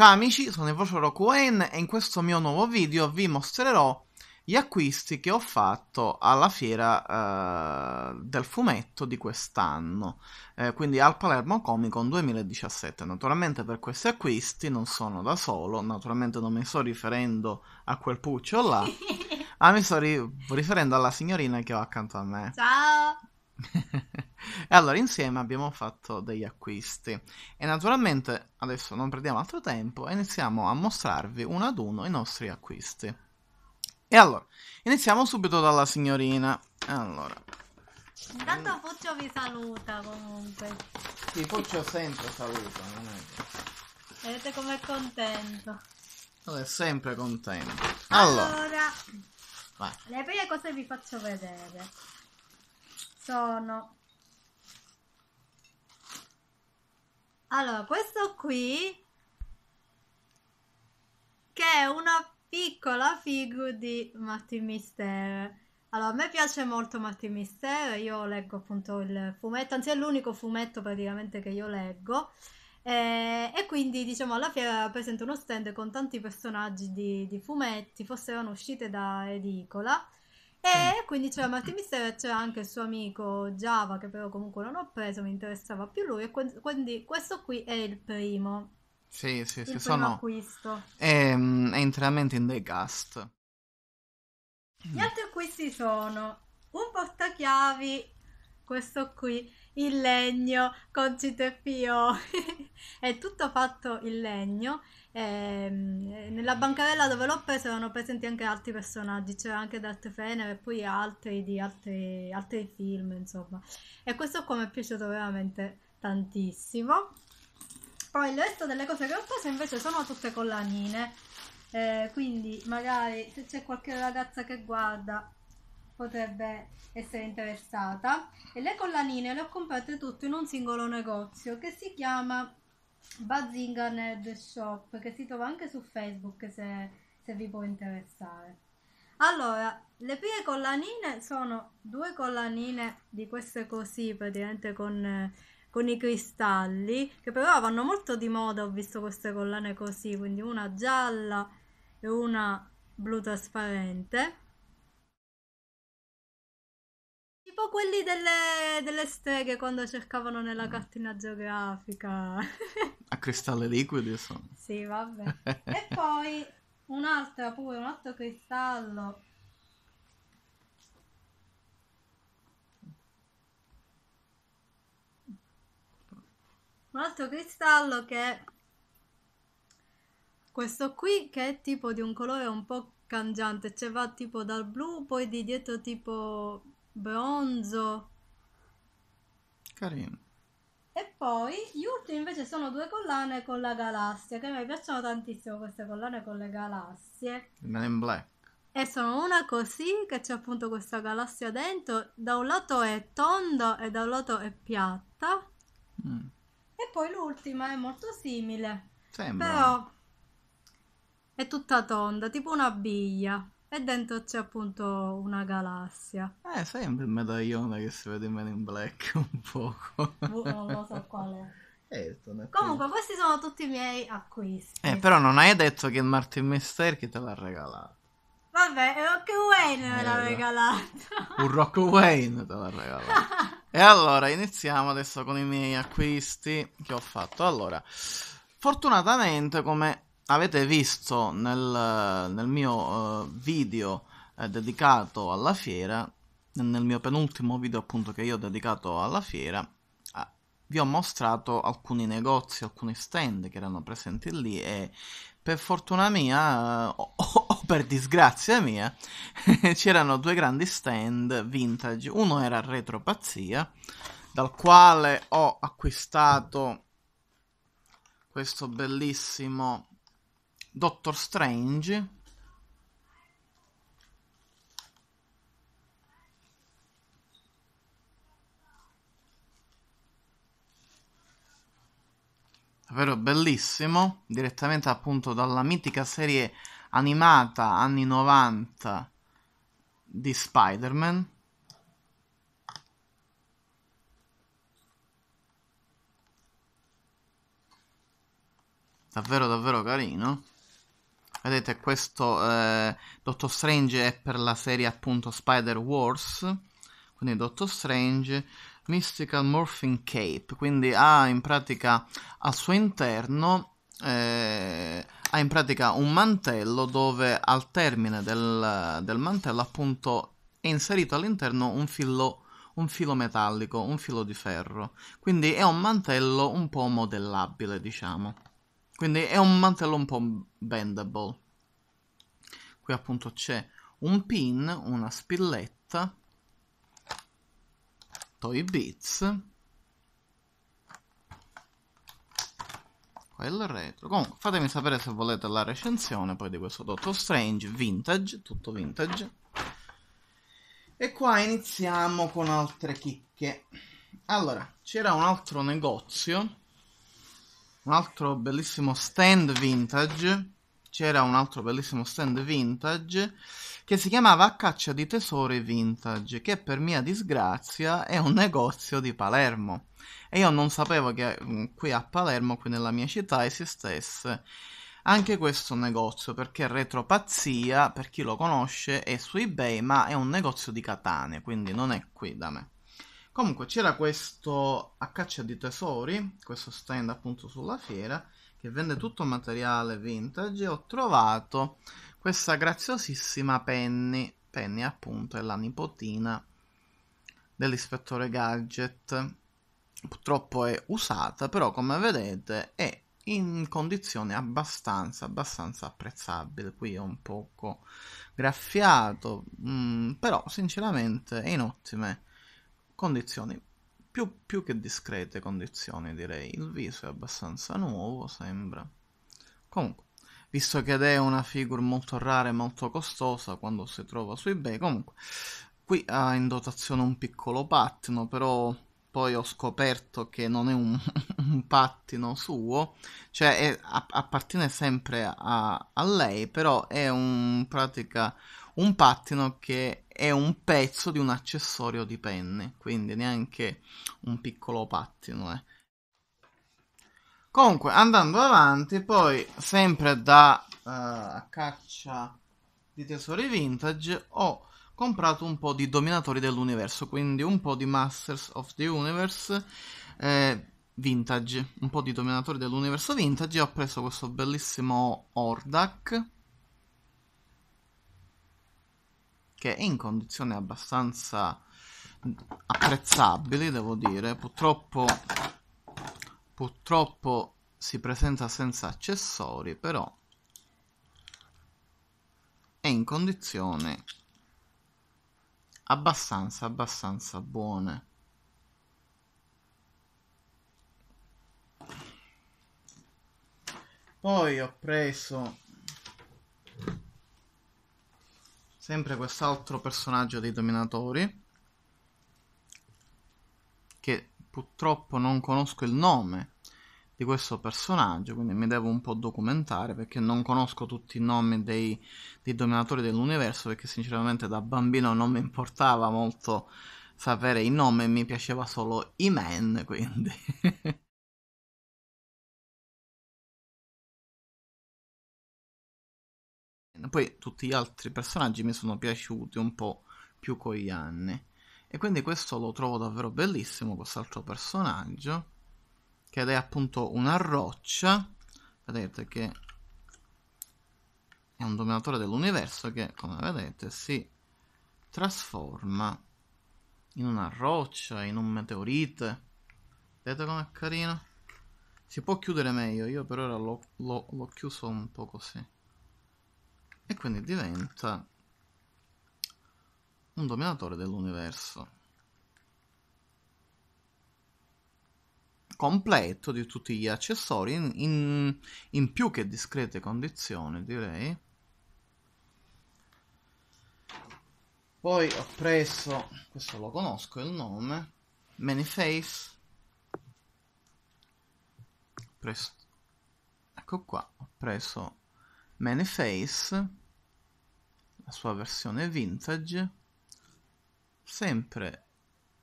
Ciao amici, sono il vostro Roku Wayne e in questo mio nuovo video vi mostrerò gli acquisti che ho fatto alla fiera eh, del fumetto di quest'anno, eh, quindi al Palermo Comic Con 2017. Naturalmente per questi acquisti non sono da solo, naturalmente non mi sto riferendo a quel puccio là, ma mi sto riferendo alla signorina che ho accanto a me. Ciao! E allora insieme abbiamo fatto degli acquisti e naturalmente adesso non perdiamo altro tempo e iniziamo a mostrarvi uno ad uno i nostri acquisti. E allora, iniziamo subito dalla signorina. Allora. Intanto Fuccio vi saluta comunque. Sì, Fuccio sempre saluta, non è? Vedete com'è contento. Allora, è sempre contento. Allora. allora le prime cose vi faccio vedere sono Allora, questo qui che è una piccola figura di Martin Mister. Allora, a me piace molto Martin Mister, io leggo appunto il fumetto, anzi è l'unico fumetto praticamente che io leggo. Eh, e quindi diciamo alla fiera rappresenta uno stand con tanti personaggi di, di fumetti, forse erano uscite da edicola e eh, mm. quindi c'era Martin Mistero e c'era anche il suo amico Java, che però comunque non ho preso, mi interessava più lui. E quindi questo qui è il primo. Sì, sì, sì, sono... acquisto. È, ehm, è interamente in The Gast. Gli altri acquisti sono un portachiavi questo qui in legno con Citefio. è tutto fatto in legno. E ehm, eh, nella bancarella dove l'ho preso erano presenti anche altri personaggi, c'era anche Darth Fener e poi altri di altri, altri film, insomma. E questo qua mi è piaciuto veramente tantissimo. Poi il resto delle cose che ho preso invece sono tutte collanine. Eh, quindi magari se c'è qualche ragazza che guarda potrebbe essere interessata e le collanine le ho comprate tutte in un singolo negozio che si chiama Bazinga Nerd Shop che si trova anche su Facebook se, se vi può interessare allora le prime collanine sono due collanine di queste così praticamente con, con i cristalli che però vanno molto di moda ho visto queste collane così quindi una gialla e una blu trasparente po' quelli delle, delle streghe quando cercavano nella mm. cartina geografica. A cristalli liquidi, insomma. Sì, vabbè. e poi un'altra pure, un altro cristallo. Un altro cristallo che... Questo qui che è tipo di un colore un po' cangiante, cioè va tipo dal blu, poi di dietro tipo bronzo. Carino. E poi gli ultimi invece sono due collane con la galassia, che mi piacciono tantissimo queste collane con le galassie. Man in Black. E sono una così che c'è appunto questa galassia dentro, da un lato è tonda e da un lato è piatta. Mm. E poi l'ultima è molto simile. Sembra. Però è tutta tonda, tipo una biglia e dentro c'è appunto una galassia. Eh, sai il medaglione che si vede in Men in Black un poco. Boh, non lo so qual è. Eh, Comunque, questi sono tutti i miei acquisti. Eh, però non hai detto che Martin Mister che te l'ha regalato. Vabbè, Rock Wayne me l'ha eh, regalato. Un Rock Wayne te l'ha regalato. e allora, iniziamo adesso con i miei acquisti che ho fatto. Allora, fortunatamente, come avete visto nel, nel mio uh, video eh, dedicato alla fiera, nel mio penultimo video appunto che io ho dedicato alla fiera, eh, vi ho mostrato alcuni negozi, alcuni stand che erano presenti lì e per fortuna mia, eh, o, o per disgrazia mia, c'erano due grandi stand vintage. Uno era Retropazia, dal quale ho acquistato questo bellissimo Doctor Strange davvero bellissimo, direttamente appunto dalla mitica serie animata anni 90 di Spider-Man. Davvero davvero carino. Vedete, questo eh, Doctor Strange è per la serie appunto Spider Wars, quindi Doctor Strange Mystical Morphing Cape, quindi ha in pratica al suo interno eh, ha in pratica un mantello dove al termine del, del mantello appunto è inserito all'interno un filo, un filo metallico, un filo di ferro, quindi è un mantello un po' modellabile diciamo. Quindi è un mantello un po' bendable. Qui appunto c'è un pin, una spilletta, Toy Beats, qua il retro. Comunque fatemi sapere se volete la recensione poi di questo Doctor Strange, vintage, tutto vintage. E qua iniziamo con altre chicche. Allora, c'era un altro negozio un altro bellissimo stand vintage c'era un altro bellissimo stand vintage che si chiamava Caccia di Tesori Vintage, che per mia disgrazia è un negozio di Palermo. E io non sapevo che mm, qui a Palermo, qui nella mia città, esistesse anche questo negozio, perché Retropazia, per chi lo conosce, è su eBay, ma è un negozio di Catania, quindi non è qui da me. Comunque c'era questo a caccia di tesori, questo stand appunto sulla fiera, che vende tutto materiale vintage e ho trovato questa graziosissima Penny. Penny appunto è la nipotina dell'ispettore Gadget. Purtroppo è usata, però come vedete è in condizioni abbastanza, abbastanza apprezzabili. Qui è un poco graffiato, mh, mm, però sinceramente è in ottime condizioni condizioni più, più che discrete condizioni direi, il viso è abbastanza nuovo sembra. Comunque, visto che è una figura molto rara e molto costosa quando si trova su eBay, comunque qui ha in dotazione un piccolo pattino, però poi ho scoperto che non è un, un pattino suo, cioè è, appartiene sempre a, a, lei, però è un pratica un pattino che è un pezzo di un accessorio di penne, quindi neanche un piccolo pattino. Eh. Comunque, andando avanti, poi sempre da uh, caccia di tesori vintage ho comprato un po' di dominatori dell'universo, quindi un po' di Masters of the Universe eh, vintage, un po' di dominatori dell'universo vintage ho preso questo bellissimo Ordak che è in condizioni abbastanza apprezzabili, devo dire. Purtroppo, purtroppo si presenta senza accessori, però è in condizioni abbastanza, abbastanza buone. Poi ho preso sempre quest'altro personaggio dei dominatori che purtroppo non conosco il nome di questo personaggio quindi mi devo un po' documentare perché non conosco tutti i nomi dei, dei dominatori dell'universo perché sinceramente da bambino non mi importava molto sapere i nomi mi piaceva solo i men quindi Poi tutti gli altri personaggi mi sono piaciuti un po' più con gli anni. E quindi questo lo trovo davvero bellissimo, quest'altro personaggio, che è appunto una roccia, vedete che è un dominatore dell'universo che, come vedete, si trasforma in una roccia, in un meteorite. Vedete com'è carino? Si può chiudere meglio, io per ora l'ho chiuso un po' così e quindi diventa un dominatore dell'universo completo di tutti gli accessori in, in, in più che discrete condizioni direi poi ho preso questo lo conosco il nome Manyface preso, ecco qua ho preso Manyface la sua versione vintage, sempre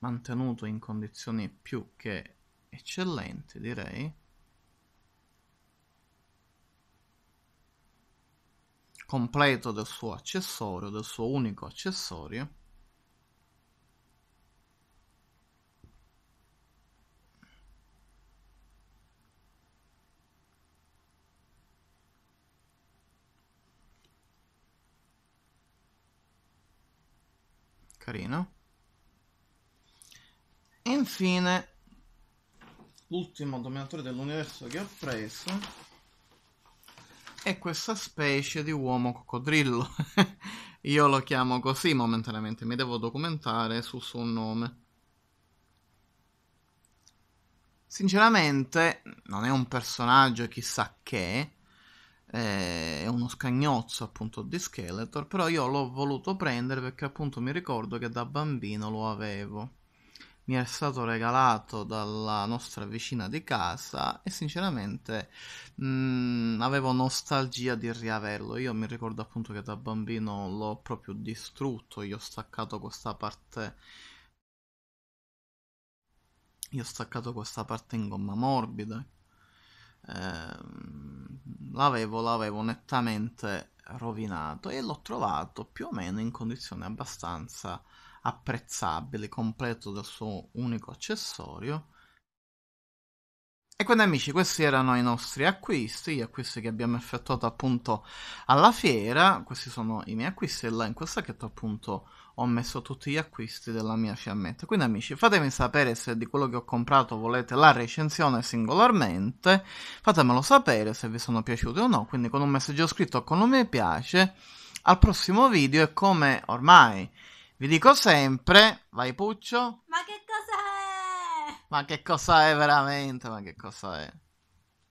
mantenuto in condizioni più che eccellenti direi. completo del suo accessorio, del suo unico accessorio carino e infine l'ultimo dominatore dell'universo che ho preso è questa specie di uomo coccodrillo io lo chiamo così momentaneamente mi devo documentare sul suo nome sinceramente non è un personaggio chissà che eh, è uno scagnozzo appunto di Skeletor, però io l'ho voluto prendere perché appunto mi ricordo che da bambino lo avevo. Mi è stato regalato dalla nostra vicina di casa e sinceramente mh, mm, avevo nostalgia di riaverlo. Io mi ricordo appunto che da bambino l'ho proprio distrutto, gli ho staccato questa parte io ho staccato questa parte in gomma morbida l'avevo, l'avevo nettamente rovinato e l'ho trovato più o meno in condizioni abbastanza apprezzabili, completo del suo unico accessorio. E quindi amici, questi erano i nostri acquisti, gli acquisti che abbiamo effettuato appunto alla fiera, questi sono i miei acquisti e là in questo sacchetto appunto ho messo tutti gli acquisti della mia fiammetta. Quindi amici, fatemi sapere se di quello che ho comprato volete la recensione singolarmente, fatemelo sapere se vi sono piaciuti o no, quindi con un messaggio scritto o con un mi piace. Al prossimo video e come ormai vi dico sempre, vai Puccio. Ma che cos'è? Ma che cosa è veramente? Ma che cosa è?